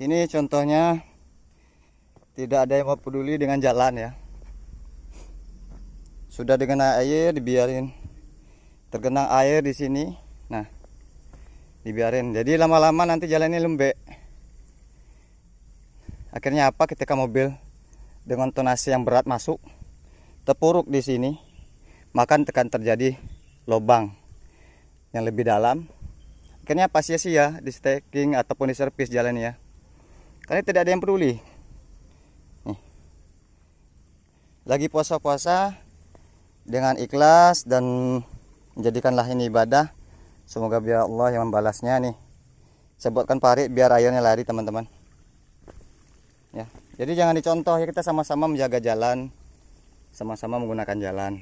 ini contohnya tidak ada yang mau peduli dengan jalan ya sudah dengan air dibiarin tergenang air di sini nah dibiarin jadi lama-lama nanti jalan ini lembek akhirnya apa ketika mobil dengan tonasi yang berat masuk terpuruk di sini maka tekan terjadi lubang yang lebih dalam akhirnya apa sih ya, di staking ataupun di servis jalan ya karena tidak ada yang peduli Nih. lagi puasa-puasa dengan ikhlas dan menjadikanlah ini ibadah semoga biar Allah yang membalasnya nih Sebutkan parit biar airnya lari teman-teman ya jadi jangan dicontoh ya kita sama-sama menjaga jalan sama-sama menggunakan jalan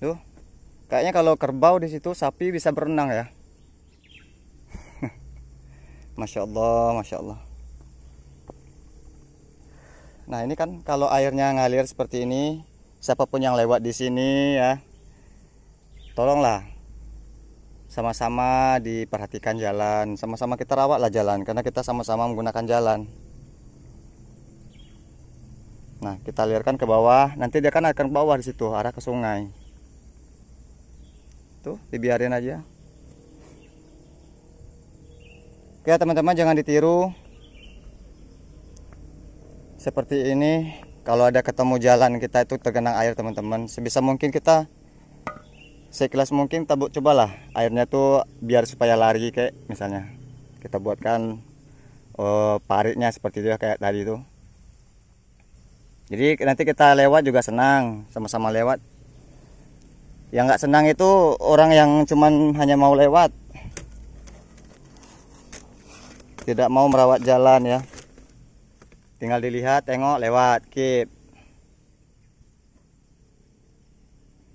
tuh kayaknya kalau kerbau di situ sapi bisa berenang ya Masya Allah, Masya Allah. Nah ini kan kalau airnya ngalir seperti ini, siapapun yang lewat di sini ya, tolonglah sama-sama diperhatikan jalan, sama-sama kita rawatlah jalan karena kita sama-sama menggunakan jalan. Nah kita alirkan ke bawah, nanti dia kan akan ke bawah di situ, arah ke sungai. Tuh dibiarin aja. Oke ya, teman-teman jangan ditiru seperti ini kalau ada ketemu jalan kita itu tergenang air teman-teman sebisa mungkin kita Sekilas mungkin kita cobalah airnya tuh biar supaya lari kayak misalnya kita buatkan uh, eh, paritnya seperti itu ya, kayak tadi itu jadi nanti kita lewat juga senang sama-sama lewat yang gak senang itu orang yang cuman hanya mau lewat tidak mau merawat jalan ya tinggal dilihat tengok lewat keep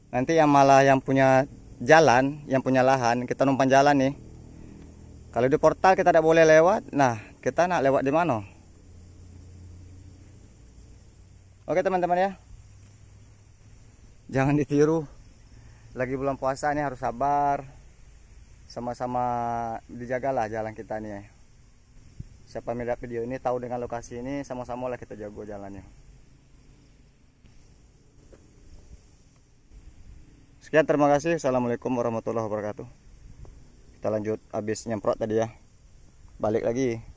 nanti yang malah yang punya jalan yang punya lahan kita numpang jalan nih kalau di portal kita tidak boleh lewat nah kita nak lewat di mana oke teman-teman ya jangan ditiru lagi bulan puasa ini harus sabar sama-sama dijagalah jalan kita nih siapa melihat video ini tahu dengan lokasi ini sama-sama lah kita jago jalannya sekian terima kasih assalamualaikum warahmatullahi wabarakatuh kita lanjut habis nyemprot tadi ya balik lagi